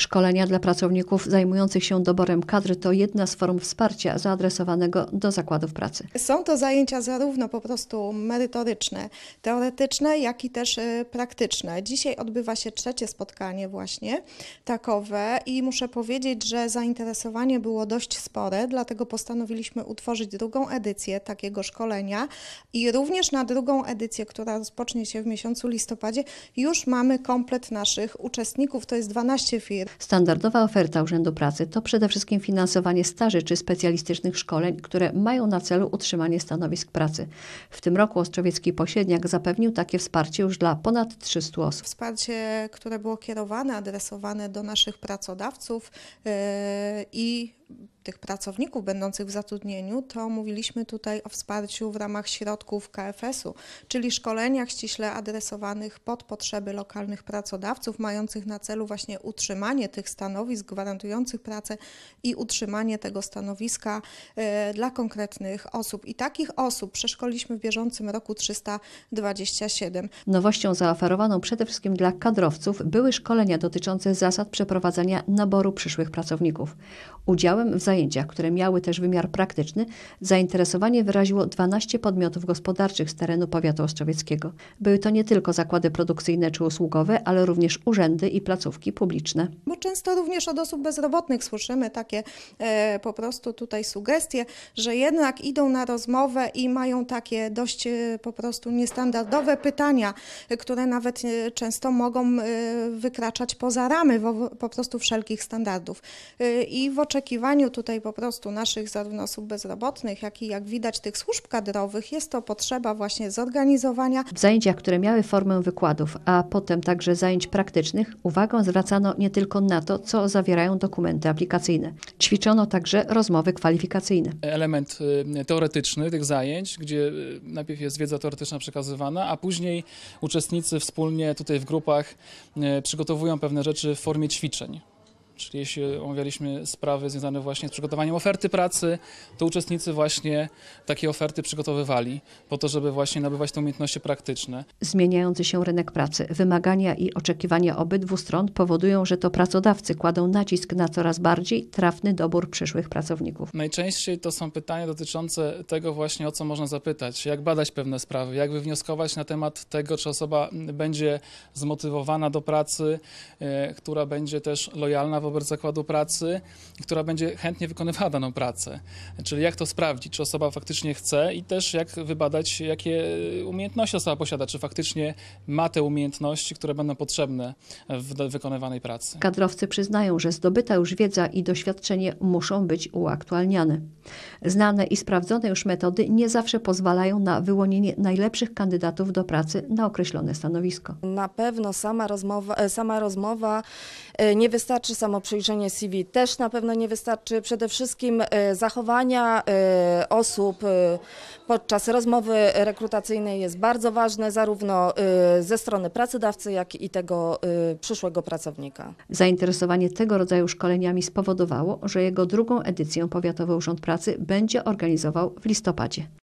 Szkolenia dla pracowników zajmujących się doborem kadry to jedna z form wsparcia zaadresowanego do zakładów pracy. Są to zajęcia zarówno po prostu merytoryczne, teoretyczne, jak i też e, praktyczne. Dzisiaj odbywa się trzecie spotkanie właśnie takowe i muszę powiedzieć, że zainteresowanie było dość spore, dlatego postanowiliśmy utworzyć drugą edycję takiego szkolenia i również na drugą edycję, która rozpocznie się w miesiącu listopadzie, już mamy komplet naszych uczestników, to jest 12 firm. Standardowa oferta Urzędu Pracy to przede wszystkim finansowanie staży czy specjalistycznych szkoleń, które mają na celu utrzymanie stanowisk pracy. W tym roku Ostrowiecki Pośredniak zapewnił takie wsparcie już dla ponad 300 osób. Wsparcie, które było kierowane, adresowane do naszych pracodawców yy, i tych pracowników będących w zatrudnieniu, to mówiliśmy tutaj o wsparciu w ramach środków KFS-u, czyli szkoleniach ściśle adresowanych pod potrzeby lokalnych pracodawców, mających na celu właśnie utrzymanie tych stanowisk gwarantujących pracę i utrzymanie tego stanowiska e, dla konkretnych osób. I takich osób przeszkoliliśmy w bieżącym roku 327. Nowością zaoferowaną przede wszystkim dla kadrowców były szkolenia dotyczące zasad przeprowadzania naboru przyszłych pracowników. Udziałem w zajęciach zajęciach, które miały też wymiar praktyczny, zainteresowanie wyraziło 12 podmiotów gospodarczych z terenu powiatu ostrowieckiego. Były to nie tylko zakłady produkcyjne czy usługowe, ale również urzędy i placówki publiczne. Bo często również od osób bezrobotnych słyszymy takie e, po prostu tutaj sugestie, że jednak idą na rozmowę i mają takie dość e, po prostu niestandardowe pytania, e, które nawet e, często mogą e, wykraczać poza ramy wo, po prostu wszelkich standardów. I w oczekiwaniu tutaj tutaj po prostu naszych zarówno osób bezrobotnych, jak i jak widać tych służb kadrowych, jest to potrzeba właśnie zorganizowania. W zajęciach, które miały formę wykładów, a potem także zajęć praktycznych, uwagę zwracano nie tylko na to, co zawierają dokumenty aplikacyjne. Ćwiczono także rozmowy kwalifikacyjne. Element y, teoretyczny tych zajęć, gdzie y, najpierw jest wiedza teoretyczna przekazywana, a później uczestnicy wspólnie tutaj w grupach y, przygotowują pewne rzeczy w formie ćwiczeń. Czyli jeśli omawialiśmy sprawy związane właśnie z przygotowaniem oferty pracy, to uczestnicy właśnie takie oferty przygotowywali po to, żeby właśnie nabywać te umiejętności praktyczne. Zmieniający się rynek pracy, wymagania i oczekiwania obydwu stron powodują, że to pracodawcy kładą nacisk na coraz bardziej trafny dobór przyszłych pracowników. Najczęściej to są pytania dotyczące tego właśnie, o co można zapytać, jak badać pewne sprawy, jak wywnioskować na temat tego, czy osoba będzie zmotywowana do pracy, e, która będzie też lojalna wobec wobec zakładu pracy, która będzie chętnie wykonywała daną pracę. Czyli jak to sprawdzić, czy osoba faktycznie chce i też jak wybadać, jakie umiejętności osoba posiada, czy faktycznie ma te umiejętności, które będą potrzebne w wykonywanej pracy. Kadrowcy przyznają, że zdobyta już wiedza i doświadczenie muszą być uaktualniane. Znane i sprawdzone już metody nie zawsze pozwalają na wyłonienie najlepszych kandydatów do pracy na określone stanowisko. Na pewno sama rozmowa, e, sama rozmowa e, nie wystarczy samo przejrzenie CV, też na pewno nie wystarczy przede wszystkim e, zachowania osób podczas rozmowy rekrutacyjnej jest bardzo ważne zarówno ze strony pracodawcy, jak i tego przyszłego pracownika. Zainteresowanie tego rodzaju szkoleniami spowodowało, że jego drugą edycją Powiatowy Urząd Pracy pracy będzie organizował w listopadzie.